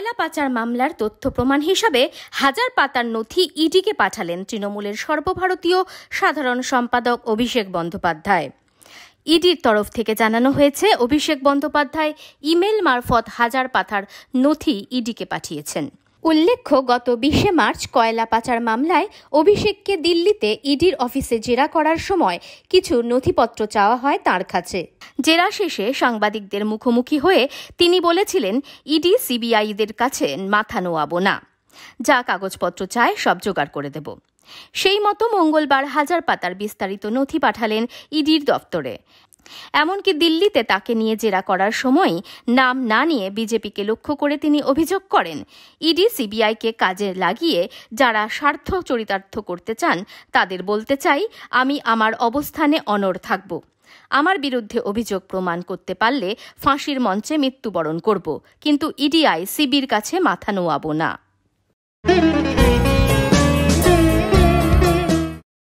কয়লা পাচার মামলার তথ্য প্রমাণ হিসাবে হাজার পাতার নথি ইডিকে পাঠালেন তৃণমূলের সর্বভারতীয় সাধারণ সম্পাদক অভিষেক বন্দ্যোপাধ্যায় ইডির তরফ থেকে জানানো হয়েছে অভিষেক বন্দ্যোপাধ্যায় ইমেল মারফত হাজার পাতার নথি ইডিকে পাঠিয়েছেন উল্লেখ্য গত বিশে মার্চ কয়লা পাচার মামলায় অভিষেককে দিল্লিতে ইডির অফিসে জেরা করার সময় কিছু নথিপত্র চাওয়া হয় তার কাছে জেরা শেষে সাংবাদিকদের মুখোমুখি হয়ে তিনি বলেছিলেন ইডি সিবিআইদের কাছে মাথা নোয়াব না যা কাগজপত্র চায় সব জোগাড় করে দেব সেই মতো মঙ্গলবার হাজার পাতার বিস্তারিত নথি পাঠালেন ইডির দপ্তরে এমনকি দিল্লিতে তাকে নিয়ে জেরা করার সময় নাম না নিয়ে বিজেপিকে লক্ষ্য করে তিনি অভিযোগ করেন ইডি সিবিআইকে কাজে লাগিয়ে যারা স্বার্থ চরিতার্থ করতে চান তাদের বলতে চাই আমি আমার অবস্থানে অনর থাকব আমার বিরুদ্ধে অভিযোগ প্রমাণ করতে পারলে ফাঁসির মঞ্চে মৃত্যুবরণ করব কিন্তু ইডিআই সিবির কাছে মাথা নোয়াব না